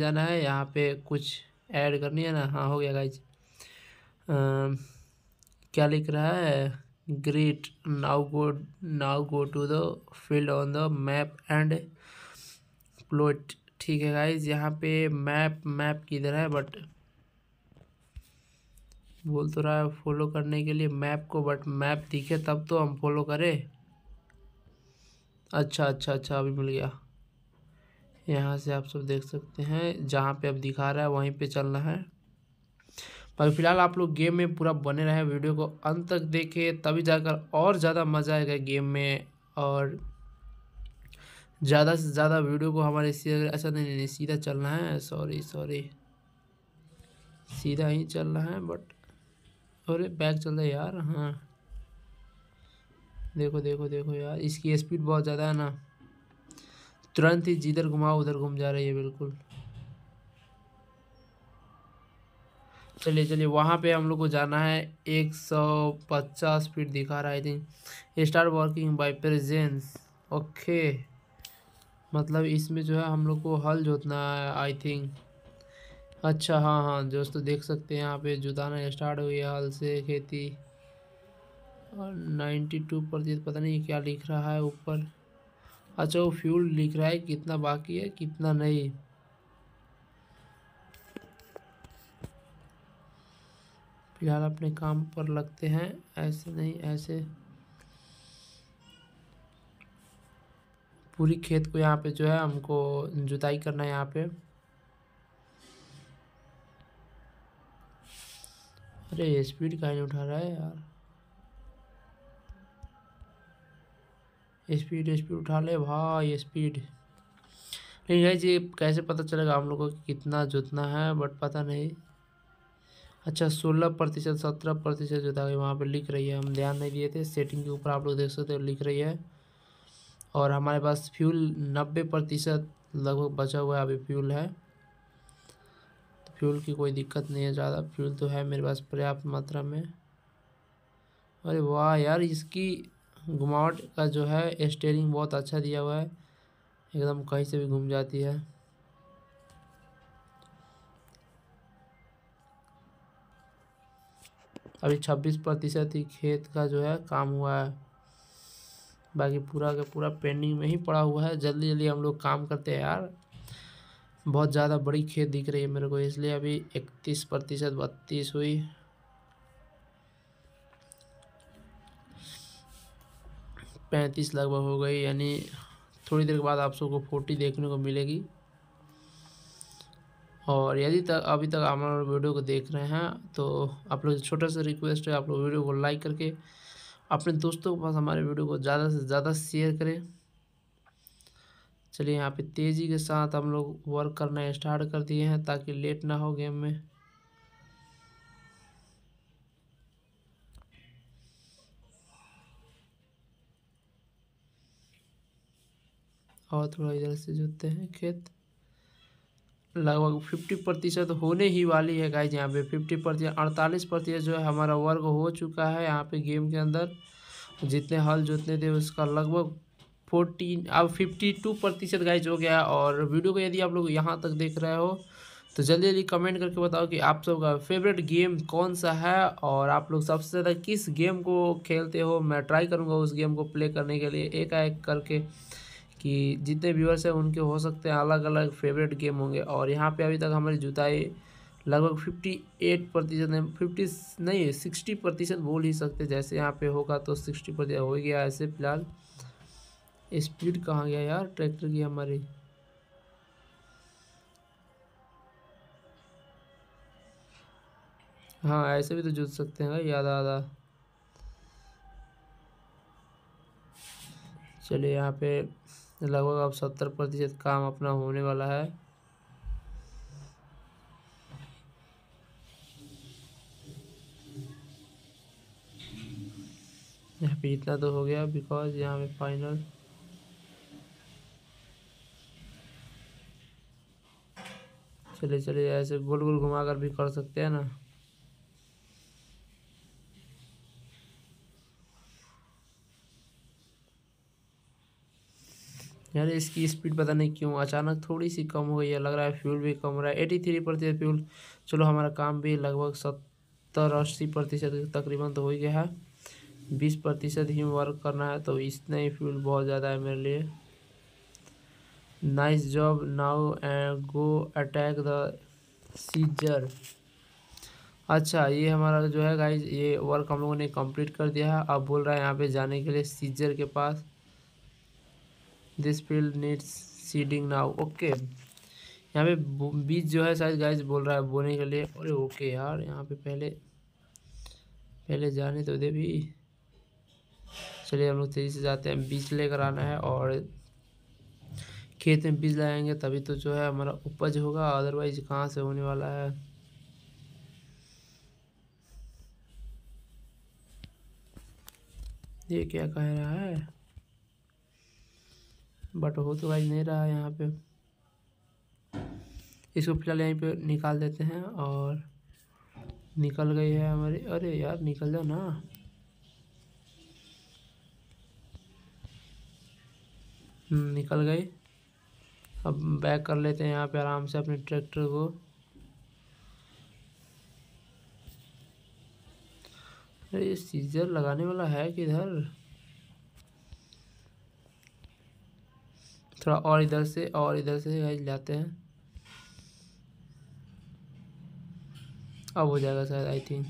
जाना है यहाँ पे कुछ ऐड करनी है ना हाँ हो गया गाइज क्या लिख रहा है great now go now go to the field on the map and plot ठीक है गाइज यहाँ पे मैप मैप किधर है बट बोल तो रहा है फॉलो करने के लिए मैप को बट मैप दिखे तब तो हम फॉलो करें अच्छा अच्छा अच्छा अभी मिल गया यहाँ से आप सब देख सकते हैं जहाँ पे अब दिखा रहा है वहीं पे चलना है पर फिलहाल आप लोग गेम में पूरा बने रहे वीडियो को अंत तक देखें तभी जाकर और ज़्यादा मज़ा आएगा गेम में और ज़्यादा से ज़्यादा वीडियो को हमारे सीधा अच्छा नहीं नहीं सीधा चलना है सॉरी सॉरी सीधा ही चलना है बट अरे बैग चल रहा है यार हाँ देखो देखो देखो यार इसकी स्पीड बहुत ज़्यादा है ना तुरंत ही जिधर घुमाओ उधर घूम जा रही है बिल्कुल चलिए चलिए वहाँ पे हम लोग को जाना है एक सौ पचास फीट दिखा रहा है I think star working by presence okay मतलब इसमें जो है हम लोग को हल जोतना है आई थिंक अच्छा हाँ हाँ दोस्तों देख सकते हैं यहाँ पे जुताना स्टार्ट हुई है हल से खेती और नाइन्टी टू प्रतिशत पता नहीं क्या लिख रहा है ऊपर अच्छा वो फ्यूल लिख रहा है कितना बाकी है कितना नहीं फिलहाल अपने काम पर लगते हैं ऐसे नहीं ऐसे पूरी खेत को यहाँ पे जो है हमको जुताई करना है यहाँ पे अरे स्पीड का नहीं उठा रहा है यार स्पीड स्पीड उठा ले भाई स्पीड नहीं गाइज जी कैसे पता चलेगा हम लोगों को कितना जोतना है बट पता नहीं अच्छा सोलह प्रतिशत सत्रह प्रतिशत जो था वहाँ पर लिख रही है हम ध्यान नहीं दिए थे सेटिंग के ऊपर आप लोग देख सकते हो लिख रही है और हमारे पास फ्यूल नब्बे प्रतिशत लगभग बचा हुआ है अभी फ्यूल है तो फ्यूल की कोई दिक्कत नहीं है ज़्यादा फ्यूल तो है मेरे पास पर्याप्त मात्रा में अरे वाह यार इसकी घुमावट का जो है स्टेयरिंग बहुत अच्छा दिया हुआ है एकदम कहीं से भी घूम जाती है अभी छब्बीस प्रतिशत ही खेत का जो है काम हुआ है बाकी पूरा का पूरा पेंडिंग में ही पड़ा हुआ है जल्दी जल्दी हम लोग काम करते हैं यार बहुत ज़्यादा बड़ी खेत दिख रही है मेरे को इसलिए अभी इकतीस प्रतिशत बत्तीस हुई पैंतीस लगभग हो गई यानी थोड़ी देर के बाद आप सबको फोर्टी देखने को मिलेगी और यदि तक अभी तक आप हमारे वीडियो को देख रहे हैं तो आप लोग छोटा सा रिक्वेस्ट है आप लोग वीडियो को लाइक करके अपने दोस्तों के पास हमारे वीडियो को ज़्यादा से ज़्यादा शेयर करें चलिए यहाँ पे तेज़ी के साथ हम लोग वर्क करना स्टार्ट कर दिए हैं ताकि लेट ना हो गेम में और थोड़ा इधर से जोतते हैं खेत लगभग फिफ्टी प्रतिशत होने ही वाली है गाइज यहाँ पे फिफ्टी प्रतिशत अड़तालीस प्रतिशत जो है हमारा वर्ग हो चुका है यहाँ पे गेम के अंदर जितने हल जोतने थे उसका लगभग फोर्टीन अब फिफ्टी टू प्रतिशत गाइज हो गया और वीडियो को यदि आप लोग यहाँ तक देख रहे हो तो जल्दी जल्दी कमेंट करके बताओ कि आप सबका फेवरेट गेम कौन सा है और आप लोग सबसे ज़्यादा किस गेम को खेलते हो मैं ट्राई करूँगा उस गेम को प्ले करने के लिए एक एक करके कि जितने व्यूअर्स हैं उनके हो सकते हैं अलग अलग फेवरेट गेम होंगे और यहाँ पे अभी तक हमारी जुताई लगभग फिफ्टी एट प्रतिशत है फिफ्टी नहीं सिक्सटी प्रतिशत बोल ही सकते जैसे यहाँ पे होगा तो सिक्सटी प्रतिशत हो गया ऐसे फिलहाल स्पीड कहाँ गया यार ट्रैक्टर की हमारी हाँ ऐसे भी तो जुट सकते हैं याद आधा चलिए यहाँ पे लगभग अब सत्तर प्रतिशत काम अपना होने वाला है यहाँ पे इतना तो हो गया बिकॉज यहाँ पे फाइनल चले चले ऐसे गोल गोल घुमा कर भी कर सकते हैं ना यार इसकी स्पीड पता नहीं क्यों अचानक थोड़ी सी कम हो गई है लग रहा है फ्यूल भी कम हो रहा है एटी थ्री प्रतिशत फ्यूल चलो हमारा काम भी लगभग सत्तर अस्सी प्रतिशत तकरीबन तो हो ही गया है बीस प्रतिशत ही वर्क करना है तो इतना ही फ्यूल बहुत ज़्यादा है मेरे लिए nice job now and go attack the Caesar अच्छा ये हमारा जो है गाइज ये वर्क हम लोगों ने कंप्लीट कर दिया है अब बोल रहा है यहाँ पे जाने के लिए सीजर के पास this field needs seeding now okay यहाँ पे बीज जो है शायद गाइस बोल रहा है बोने के लिए अरे ओके यार यहाँ पे पहले पहले जाने तो दे भी चलिए हम लोग तेज़ी से जाते हैं बीज लेकर आना है और खेत में बीज लगाएंगे तभी तो जो है हमारा उपज होगा अदरवाइज कहाँ से होने वाला है ये क्या कह रहा है बट हो तो भाई नहीं रहा यहाँ पे इसको फिलहाल यहीं पे निकाल देते हैं और निकल गई है हमारी अरे यार निकल जाओ ना हम्म, निकल गई अब बैक कर लेते हैं यहाँ पे आराम से अपने ट्रैक्टर को अरे ये सीजर लगाने वाला है किधर थोड़ा और इधर से और इधर से गाइज लाते हैं अब हो जाएगा शायद आई थिंक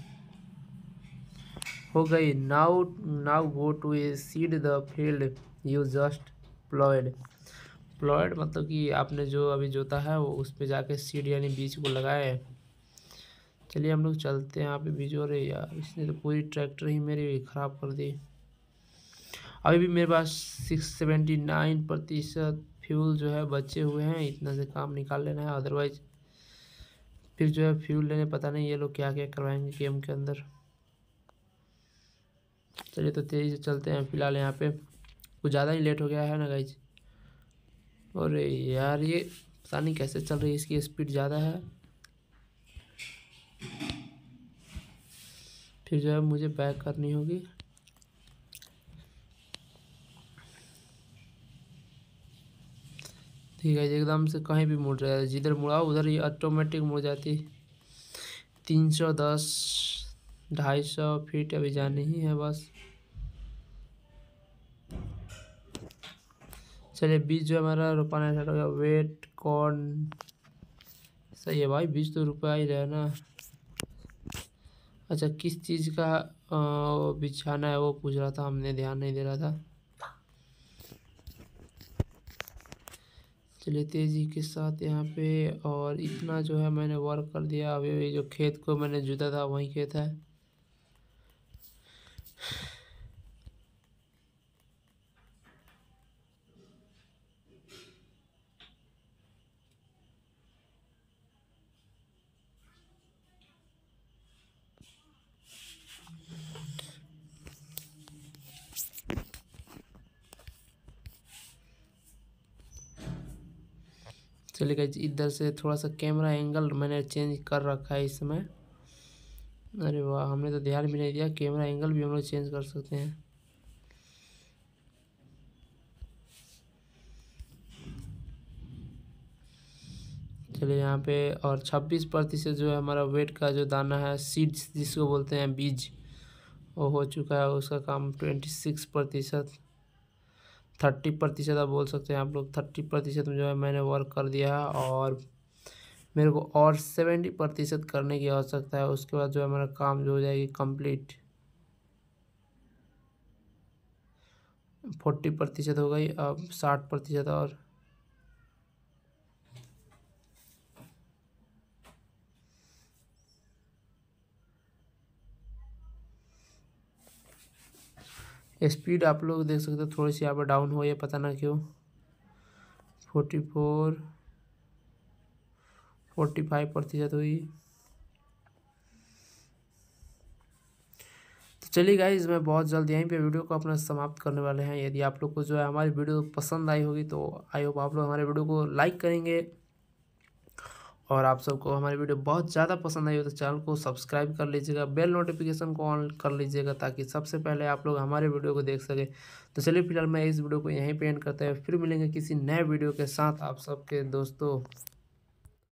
हो गई now now go to a seed the field you just ploughed ploughed मतलब कि आपने जो अभी जोता है वो उस पर जाके सीड यानी बीज को लगाए चलिए हम लोग चलते हैं यहाँ पे बीज और यार इसने तो पूरी ट्रैक्टर ही मेरी ख़राब कर दी अभी भी मेरे पास सिक्स सेवेंटी नाइन प्रतिशत फ्यूल जो है बचे हुए हैं इतना से काम निकाल लेना है अदरवाइज फिर जो है फ्यूल लेने पता नहीं ये लोग क्या क्या करवाएंगे गेम के अंदर चलिए तो तेज़ी से चलते हैं फिलहाल यहाँ पे कुछ ज़्यादा ही लेट हो गया है ना गाइज और यार ये पता नहीं कैसे चल रही है इसकी स्पीड ज़्यादा है फिर जो है मुझे बैक करनी होगी ठीक है एकदम से कहीं भी मुड़ रहा है जिधर मुड़ाओ उधर ही ऑटोमेटिक मुड़ जाती तीन सौ दस ढाई सौ फीट अभी जानी ही है बस चलिए बीज जो हमारा रोपाना स्टार्ट हो गया वेट कॉर्न सही है भाई बीज तो रुपया ही रहे ना अच्छा किस चीज़ का बिछाना है वो पूछ रहा था हमने ध्यान नहीं दे रहा था चलिए तेज़ी के साथ यहाँ पे और इतना जो है मैंने वर्क कर दिया अभी जो खेत को मैंने जुदा था वही खेत है चलिए गाइज इधर से थोड़ा सा कैमरा एंगल मैंने चेंज कर रखा है इसमें अरे वाह हमने तो ध्यान भी नहीं दिया कैमरा एंगल भी हम लोग चेंज कर सकते हैं चलिए यहाँ पे और 26 प्रतिशत जो है हमारा वेट का जो दाना है सीड्स जिसको बोलते हैं बीज वो हो चुका है उसका काम 26 प्रतिशत थर्टी प्रतिशत आप बोल सकते हैं आप लोग थर्टी प्रतिशत में जो है मैंने वर्क कर दिया है और मेरे को और सेवेंटी प्रतिशत करने की आवश्यकता है उसके बाद जो है मेरा काम जो हो जाएगी कंप्लीट फोर्टी प्रतिशत हो गई अब साठ प्रतिशत और स्पीड आप लोग देख सकते हो थोड़ी सी यहाँ पर डाउन हुई है पता ना क्यों फोर्टी फोर फोर्टी फाइव प्रतिशत हुई तो चलिए गाइज मैं बहुत जल्द यहीं पे वीडियो को अपना समाप्त करने वाले हैं यदि आप लोग को जो है हमारी वीडियो पसंद आई होगी तो आई होप आप लोग हमारे वीडियो को लाइक करेंगे और आप सबको हमारी वीडियो बहुत ज़्यादा पसंद आई हो तो चैनल को सब्सक्राइब कर लीजिएगा बेल नोटिफिकेशन को ऑन कर लीजिएगा ताकि सबसे पहले आप लोग हमारे वीडियो को देख सकें तो चलिए फिलहाल मैं इस वीडियो को यहीं पे एंड करते हैं फिर मिलेंगे किसी नए वीडियो के साथ आप सबके दोस्तों